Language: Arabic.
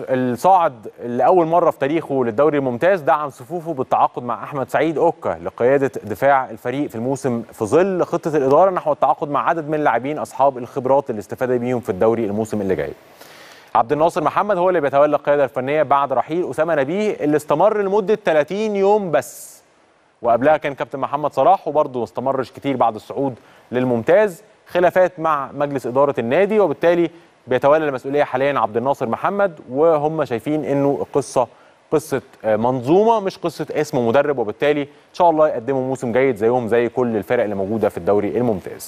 الصاعد لاول مره في تاريخه للدوري الممتاز دعم صفوفه بالتعاقد مع احمد سعيد اوكا لقياده دفاع الفريق في الموسم في ظل خطه الاداره نحو التعاقد مع عدد من اللاعبين اصحاب الخبرات الاستفاده بيهم في الدوري الموسم اللي جاي. عبد الناصر محمد هو اللي بيتولى القياده الفنيه بعد رحيل اسامه نبيه اللي استمر لمده 30 يوم بس. وقبلها كان كابتن محمد صلاح وبرضه ما استمرش كتير بعد الصعود للممتاز خلافات مع مجلس اداره النادي وبالتالي بيتولى المسؤوليه حاليا عبد الناصر محمد وهم شايفين انه القصه قصه آه، منظومه مش قصه اسم مدرب وبالتالي ان شاء الله يقدموا موسم جيد زيهم زي كل الفرق اللي موجوده في الدوري الممتاز